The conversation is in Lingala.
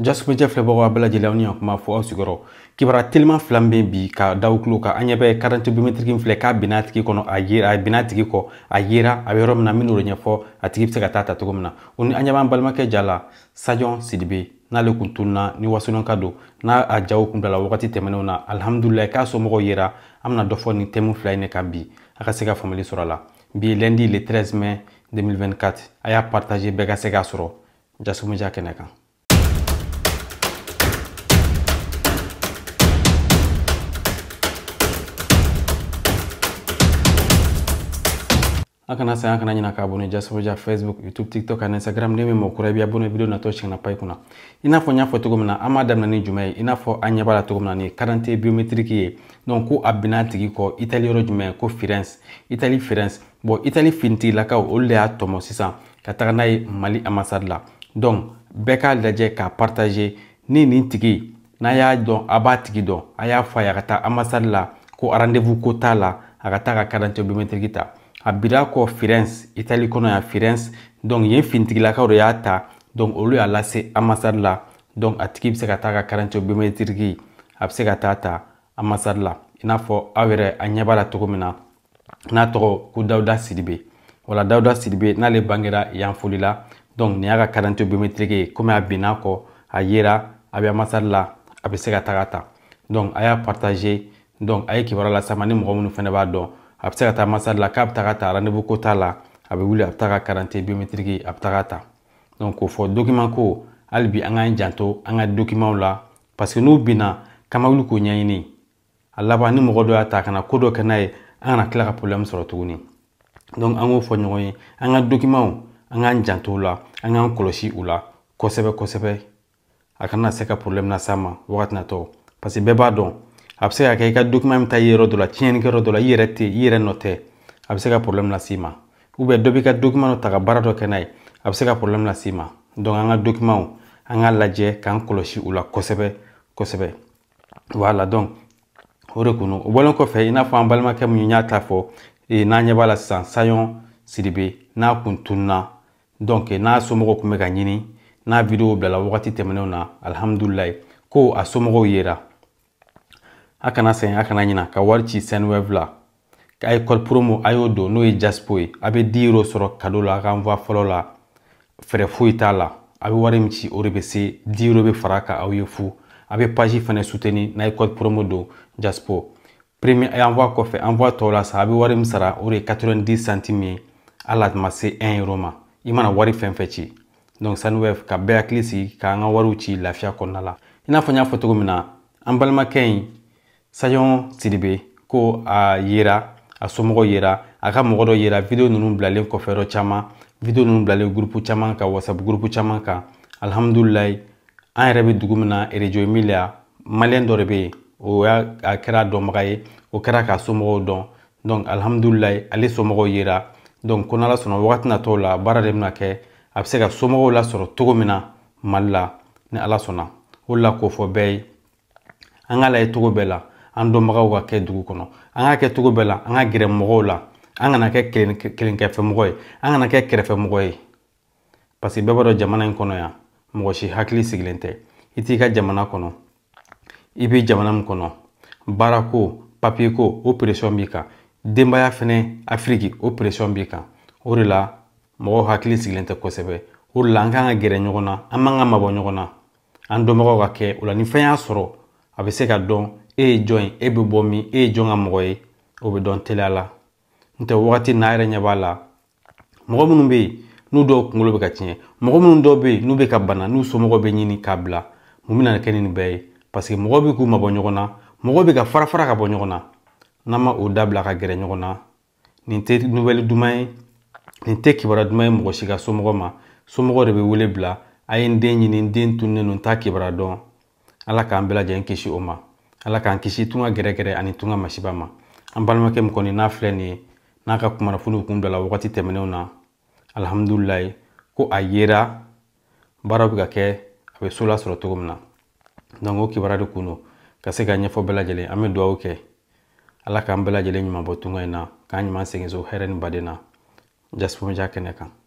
jasumɛjɛ filɛbagaw a bela lajɛlen ni ɲakuma fo aw sigoro. kibaruya teliman fila min bi ka dau tulo kan an ɲɛ k'a binna kono tigi kɔnɔ a yera a binna a tigi kɔ a yera a bɛ yɔrɔ min na n bɛ n'o ɲɛfɔ a tigi bɛ tata ka taa ta na o ni sidibe ni wasu ka don n'a a jau kun bilala wagati temene alhamdulillah k'a somɔgɔw yera yira amna dofo ni temu flai ne in bi a bi lendi le 13 mai 2024 aya partaje partage ka se akana sa akana nyina ka bono just roja facebook youtube tiktok and instagram ne memo kura bia bono video na to na pai kuna ina fo nya fo to gomna ama damna ni jumai ina fo anya bala to gomna ni karante biometric ye donc ko abinati tigi ko italy ro jumai ko firenze italy firenze bo italy finti la ka o le a sisa kataka ka n'a ye mali ambassade la donc beka k'a lajɛ k'a partage ni nin tigi n'a y'a don abatiki don tigi dɔn a y'a fɔ ambassade la ko rendez-vous ko t'a la a ka taa ka carte ta a bira kɔ firenze itali kɔnɔ yan firenze donc yen finitigilakaw de y'a ta donc olu y'a lase amasadi la donc a tigi bɛ se ka taa ka karantiyo biometiriki a bɛ se ka taa ta amasadi la i n'a fɔ aw yɛrɛ a ɲɛ b'a la cogo min na n'a tɔgɔ ko dawuda sidibe wala dawuda sidibe n'ale bangera yan foli la donc nin y'a ka karantiyo biometiriki ye komi a binna a kɔ a yera a bɛ amasadi la a bɛ se ka taga ta donc a y'a partage donc a ye kibaruya lasama ni mɔgɔ minnu fana b'a dɔn a bɛ se ka taa masala la k'a bɛ taga ta rendez-vous ko t'a la a bɛ wuli a bɛ taga karante biometiriki a bɛ taga ta donc k'o fɔ dokiman ko hali bi an k'an janto an ka dokimanw la parce que n'u binna k'an ma wuli k'o ɲɛɲini a laban ni mɔgɔ dɔ y'a ta ka na ko dɔ kɛ n'a ye an kana tila ka problème sɔrɔ tuguni donc an k'o fɔ ɲɔgɔn ye an ka dokimanw an k'an janto o la an k'an kɔlɔsi u la kosɛbɛ kosɛbɛ a kana se ka problème las'a ma wagati natɔ parce que bɛɛ b'a dɔn a bɛ se ka kɛ i ka document bɛ taa yɔrɔ dɔ la tiɲɛni kɛ yɔrɔ dɔ la i yɛrɛ tɛ i yɛrɛ nɔ tɛ a bɛ se ka problème las'i ma ubiyɛn dɔ b'i ka document dɔ ta ka baara dɔ kɛ n'a ye a bɛ se ka problème las'i ma donc an ka documentw an k'a lajɛ k'an kɔlɔsi u la kosɛbɛ kosɛbɛ voilà donc o de kun don o bɔlen kɔfɛ i n'a fɔ an balimakɛ mun n y'a ta fɔ n'an ɲɛ b'a la sisan saɲɔ siribe n'a kun tununa donc e, n'a somɔgɔw kun bɛ ka ɲini n'a video bilala wagati tɛmɛnenw na alihamudulilayi ko a somɔgɔw yera a kana sɛgɛn a kana ɲina ka wari ci sɛniwɛv la a ye kɔri promo a y'o don n'o ye jaspo ye a bɛ di yɔrɔ sɔrɔ kado la a ka nfa fɔlɔ la fɛɛrɛ foyi e t'a la a bɛ wari min ci o de bɛ se di yɔrɔ bɛ fara a aw ye fu a bɛ paji fɛnɛ suteni n'a ye kɔri promo don jaspo premi a y'anfɔ kɔfɛ anfɔ tɔw la sa a bɛ wari min sara o de ye 90 centime ye hali a se 1 euro ma i mana wari fɛn fɛn ci donc saniwɛf ka bɛɛ hakili sigi k'an ka wariw ci lafiya kɔnɔna la i n'a fɔ n y'a fɔ cogo min na an balimakɛ in saɲɔgɔn siribe ko a yera a somɔgɔw yera a ka mɔgɔ dɔ yera video ninnu bilalen kɔfɛ yɔrɔ caman video ninnu bilalen gurupu caman kan whatsapp gurupu caman kan alihamudulilayi an yɛrɛ bɛ dugu min na erejo emilia maliyɛn dɔ de bɛ yen o y'a a kɛra dɔnbaga ye o kɛra k'a somɔgɔw dɔn donc alihamudulilayi ale somɔgɔw yera donc ko n'ala sɔnna wagati nataw la baara de bɛna kɛ a bɛ se ka somɔgɔw lasɔrɔ cogo min na mali la ni ala sɔnna o de la k'o fɔ bɛɛ ye an ka lajɛ cogo bɛɛ la an dɔnbagaw ka kɛ dugu kɔnɔ an ka kɛ cogo bɛɛ la an ka gɛrɛ mɔgɔw la an kana kɛ kelenkɛfɛmɔgɔ ye an kana kɛ kɛrɛfɛmɔgɔ ye parce que bɛɛ b'a dɔn jamana in kɔnɔ yan mɔgɔ si hakili sigilen tɛ i t'i ka jamana kɔnɔ i bɛ jamana min kɔnɔ baarako papiyeko o peresɔn b'i kan denbaya fɛnɛ afiriki o peresɔn b'i kan o de la mɔgɔw hakili sigilen tɛ kosɛbɛ o de la an kan ka gɛrɛ ɲɔgɔn na an man ka mabɔ ɲɔgɔn na an dɔnbagaw ka kɛ o la ni fɛn y'a sɔrɔ a bɛ se ka dɔn e ye jɔn ye e bɛ bɔ min e ye jɔn ka mɔgɔ ye o bɛ dɔn teliya la n tɛ wagati n'a yɛrɛ ɲɛ b'a la mɔgɔ minnu bɛ yen n'u dɔw kunkolo bɛ ka tiɲɛ mɔgɔ minnu dɔw bɛ yen n'u bɛ ka bana n'u somɔgɔw bɛ ɲini k'a bila mun bɛ na kɛ ni nin bɛɛ ye paseke mɔgɔ bɛ k'u mabɔ ɲɔgɔn na mɔgɔ bɛ ka fara fara ka bɔ ɲɔgɔn na n'a ma o dabila ka gɛrɛ ɲɔgɔn na nin tɛ nubɛli duman ye nin tɛ kibaruya duman ye mɔgɔ si ka somɔgɔ ma somɔgɔ de bɛ wele bila a ye n den ɲini n den tunnen don n t'a kibaruya dɔn ala k'an bɛɛ lajɛlen kisi o ma ala k'an kisi tunga gɛrɛgɛrɛ ani tunga masiba ma an balimakɛ min kɔni n'a filɛ nin ye n'a ka kumanafoniw kun bilala wagati tɛmɛnenw na alhamdulilayi ko a yera baara bɛ ka kɛ a bɛ so lasɔrɔ cogo min na donc o kibaruya de kun don ka se ka ɲɛfɔ bɛɛ lajɛlen an bɛ dugawu kɛ ala k'an bɛɛ lajɛlen ɲuman bɔ tunga in na k'an ɲuman segin so hɛrɛ ni baden na jasifu ja kɛnɛ kan